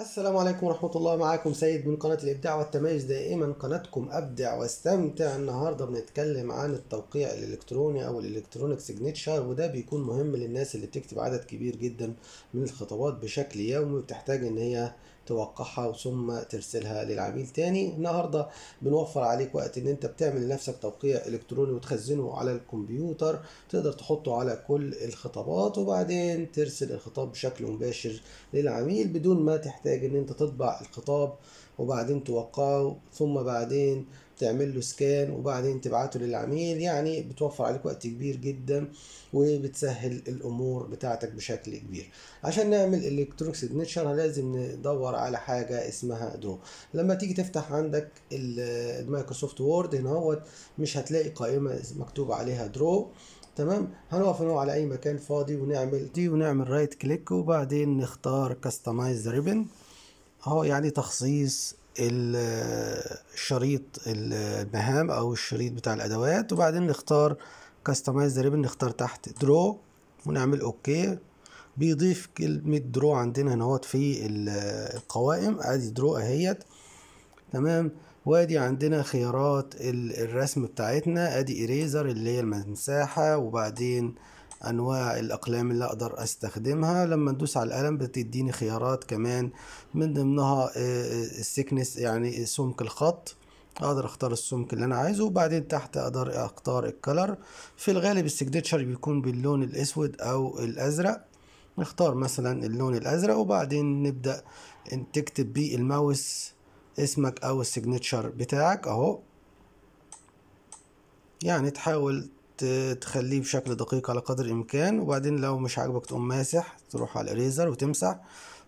السلام عليكم ورحمة الله معاكم سيد من قناة الإبداع والتميز دائما قناتكم أبدع واستمتع النهاردة بنتكلم عن التوقيع الإلكتروني أو الإلكترونيك سيجنتشر وده بيكون مهم للناس اللي بتكتب عدد كبير جدا من الخطوات بشكل يومي وبتحتاج إن هي توقعها ثم ترسلها للعميل تاني النهارده بنوفر عليك وقت ان انت بتعمل لنفسك توقيع الكتروني وتخزنه على الكمبيوتر تقدر تحطه على كل الخطابات وبعدين ترسل الخطاب بشكل مباشر للعميل بدون ما تحتاج ان انت تطبع الخطاب وبعدين توقعه ثم بعدين تعمل له سكان وبعدين تبعته للعميل يعني بتوفر عليك وقت كبير جدا وبتسهل الامور بتاعتك بشكل كبير عشان نعمل الكترونيك سيجنتشر لازم ندور على حاجه اسمها درو لما تيجي تفتح عندك المايكروسوفت وورد هنا هوت مش هتلاقي قائمه مكتوب عليها درو تمام هنقف هنا على اي مكان فاضي ونعمل دي ونعمل رايت كليك وبعدين نختار كاستمايز ريبن اهو يعني تخصيص شريط المهام او الشريط بتاع الادوات وبعدين نختار كاستمايز ذا ريبن نختار تحت درو ونعمل اوكي بيضيف كلمة درو عندنا هنا في القوائم ادي درو اهيت تمام وادي عندنا خيارات الرسم بتاعتنا ادي اريزر اللي هي المساحة وبعدين انواع الاقلام اللي اقدر استخدمها لما ندوس على القلم بتديني خيارات كمان من ضمنها السكنس آه، آه، يعني سمك الخط اقدر اختار السمك اللي انا عايزه وبعدين تحت اقدر اختار الكلر في الغالب السيجنتشر بيكون باللون الاسود او الازرق نختار مثلا اللون الازرق وبعدين نبدا تكتب بيه الماوس اسمك او السيجنتشر بتاعك اهو يعني تحاول تخليه بشكل دقيق على قدر الامكان وبعدين لو مش عاجبك تقوم ماسح تروح على الاريزر وتمسح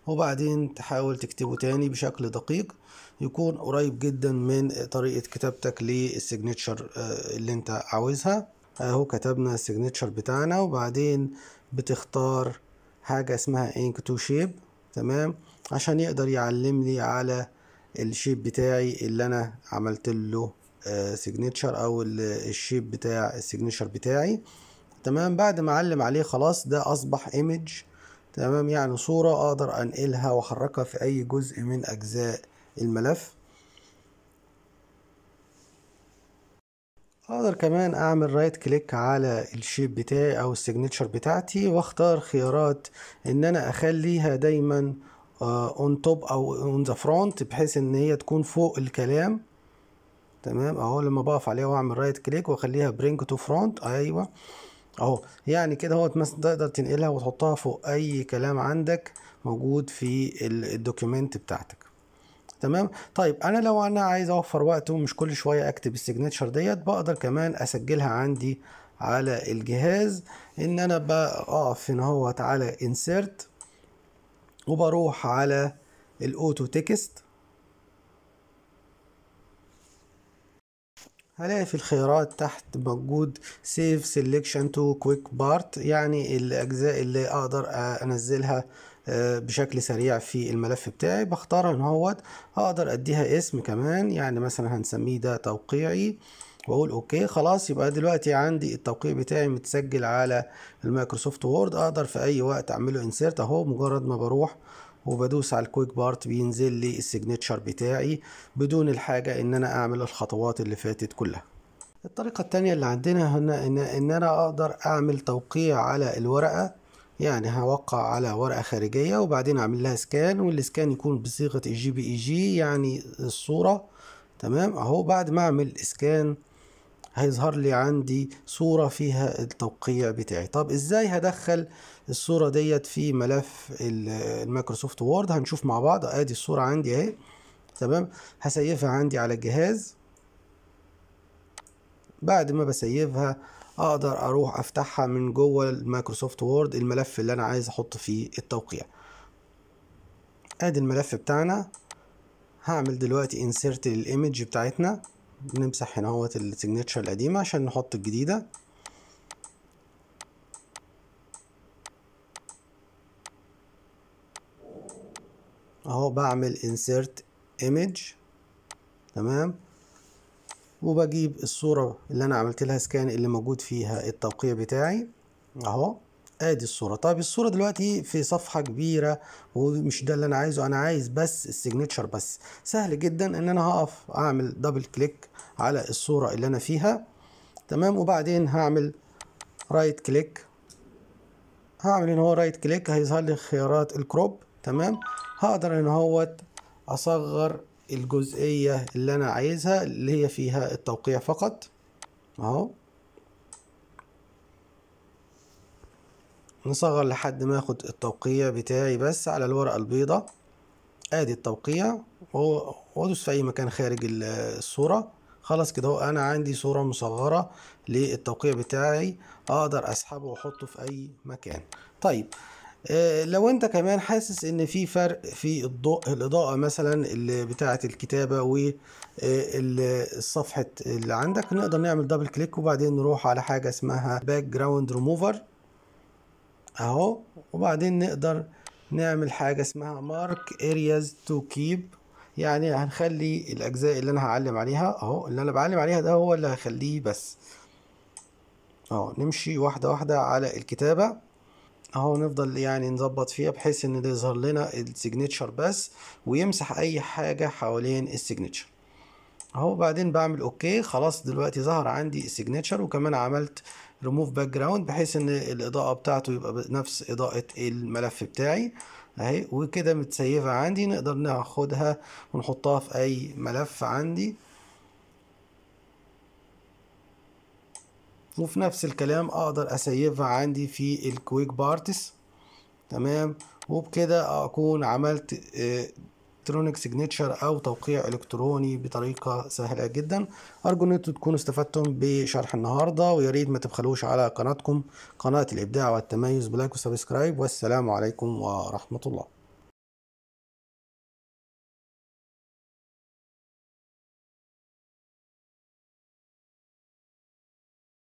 وبعدين تحاول تكتبه تاني بشكل دقيق يكون قريب جدا من طريقة كتابتك للسيجنتشر آه، اللي انت عاوزها اهو كتبنا السيجنتشر بتاعنا وبعدين بتختار حاجة اسمها انك تو شيب تمام عشان يقدر يعلمني على الشيب بتاعي اللي انا عملت له سيجنتشر آه، او الشيب بتاع السيجنتشر بتاعي تمام بعد ما علم عليه خلاص ده اصبح ايمج تمام يعني صورة أقدر أنقلها وأحركها في أي جزء من أجزاء الملف أقدر كمان أعمل رايت كليك على الشيب بتاعي أو السيجنتشر بتاعتي وأختار خيارات إن أنا أخليها دايما اون آه، توب أو اون ذا فرونت بحيث إن هي تكون فوق الكلام تمام أهو لما بقف عليها وأعمل رايت كليك وأخليها برينج تو فرونت أيوه اهو يعني كده هو تقدر تنقلها وتحطها فوق اي كلام عندك موجود في الدوكيمنت بتاعتك تمام طيب انا لو انا عايز اوفر وقت ومش كل شويه اكتب السيجنتشر ديت بقدر كمان اسجلها عندي على الجهاز ان انا بقف هنا اهوت على انسيرت وبروح على الاوتو تكست هلاقي في الخيارات تحت موجود سيف سيلكشن تو كويك بارت يعني الاجزاء اللي اقدر انزلها آه، بشكل سريع في الملف بتاعي بختار ان هوت هقدر اديها اسم كمان يعني مثلا هنسميه ده توقيعي واقول اوكي خلاص يبقى دلوقتي عندي التوقيع بتاعي متسجل على المايكروسوفت وورد اقدر في اي وقت اعمله انسيرت اهو مجرد ما بروح وبدوس على الكويك بارت بينزل لي السيجنتشر بتاعي بدون الحاجة ان انا اعمل الخطوات اللي فاتت كلها الطريقة التانية اللي عندنا هنا إن, إن أنا أقدر أعمل توقيع على الورقة يعني هوقع على ورقة خارجية وبعدين أعمل لها سكان والسكان يكون بصيغة الجي بي إي جي يعني الصورة تمام أهو بعد ما أعمل سكان هيظهر لي عندي صورة فيها التوقيع بتاعي طب ازاي هدخل الصورة ديت في ملف المايكروسوفت وورد هنشوف مع بعض ادي الصورة عندي اهي تمام هسيفها عندي على الجهاز بعد ما بسيفها اقدر اروح افتحها من جوه المايكروسوفت وورد الملف اللي انا عايز احط فيه التوقيع ادي الملف بتاعنا هعمل دلوقتي انسيرت للايمج بتاعتنا نمسح هنا اهوت السيجنتشر القديمه عشان نحط الجديده اهو بعمل انسرت ايمج تمام وبجيب الصورة اللي انا عملت لها سكان اللي موجود فيها التوقيع بتاعي اهو ادي الصوره طيب الصوره دلوقتي في صفحه كبيره ومش ده اللي انا عايزه انا عايز بس السيجنتشر بس سهل جدا ان انا هقف اعمل دبل كليك على الصوره اللي انا فيها تمام وبعدين هعمل رايت كليك هعمل ان هو رايت كليك هيظهر لي خيارات الكروب تمام هقدر ان هو اصغر الجزئيه اللي انا عايزها اللي هي فيها التوقيع فقط اهو نصغر لحد ما اخد التوقيع بتاعي بس على الورقة البيضة ادي التوقيع وادوس في اي مكان خارج الصورة خلاص كده اهو انا عندي صورة مصغرة للتوقيع بتاعي اقدر اسحبه واحطه في اي مكان طيب آه، لو انت كمان حاسس ان في فرق في الضوء الاضاءة مثلا اللي بتاعة الكتابة والصفحة آه، اللي عندك نقدر نعمل دبل كليك وبعدين نروح على حاجة اسمها باك جراوند ريموفر اهو وبعدين نقدر نعمل حاجة اسمها مارك ارياز تو كيب يعني هنخلي الاجزاء اللي انا هعلم عليها اهو اللي انا بعلم عليها ده هو اللي هخليه بس اهو نمشي واحدة واحدة على الكتابة اهو نفضل يعني نظبط فيها بحيث ان ده يظهر لنا السيجنتشر بس ويمسح اي حاجة حوالين السيجنتشر اهو بعدين بعمل اوكي خلاص دلوقتي ظهر عندي السيجنتشر وكمان عملت ريموف باك جراوند بحيث ان الاضاءه بتاعته يبقى نفس اضاءه الملف بتاعي اهي وكده متسيفه عندي نقدر ناخدها ونحطها في اي ملف عندي وفي نفس الكلام اقدر اسيفها عندي في الكويك بارتس تمام وبكده اكون عملت آه، الكترونيك سيجنتشر او توقيع الكتروني بطريقه سهله جدا ارجو ان انتم تكونوا استفدتم بشرح النهارده ويا ريت ما تبخلوش على قناتكم قناه الابداع والتميز بلايك وسبسكرايب والسلام عليكم ورحمه الله